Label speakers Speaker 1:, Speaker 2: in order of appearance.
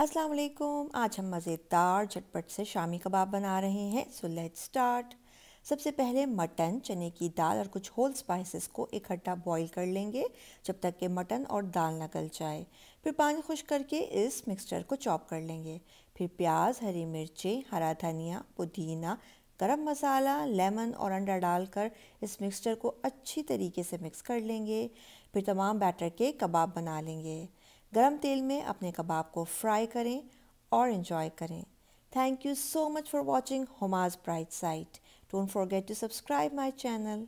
Speaker 1: अस्सलाम वालेकुम आज हम मज़ेदार झटपट से शामी कबाब बना रहे हैं सो लेट स्टार्ट सबसे पहले मटन चने की दाल और कुछ होल स्पाइसेस को इकट्ठा बॉईल कर लेंगे जब तक कि मटन और दाल न गल जाए फिर पानी खुश करके इस मिक्सचर को चॉप कर लेंगे फिर प्याज हरी मिर्चें हरा धनिया पुदीना गरम मसाला लेमन और अंडा डालकर इस मिक्सचर को अच्छी तरीके से मिक्स कर लेंगे फिर तमाम बैटर के कबाब बना लेंगे गरम तेल में अपने कबाब को फ्राई करें और इन्जॉय करें thank you so much for watching होमाज bright site don't forget to subscribe my channel